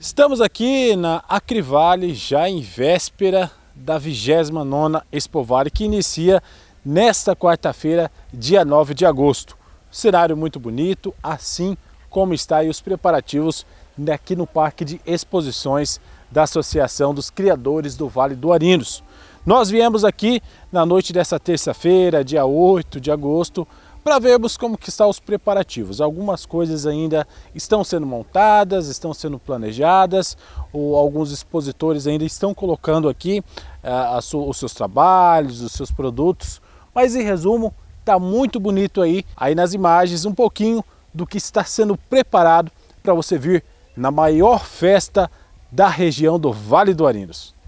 Estamos aqui na Acrivale, já em véspera da 29ª Expovale, que inicia nesta quarta-feira, dia 9 de agosto. Cenário muito bonito, assim como está aí os preparativos aqui no Parque de Exposições da Associação dos Criadores do Vale do Arinos. Nós viemos aqui na noite dessa terça-feira, dia 8 de agosto, para vermos como que estão os preparativos. Algumas coisas ainda estão sendo montadas, estão sendo planejadas, ou alguns expositores ainda estão colocando aqui eh, os seus trabalhos, os seus produtos, mas em resumo, está muito bonito aí, aí nas imagens, um pouquinho do que está sendo preparado para você vir na maior festa da região do Vale do Arinos.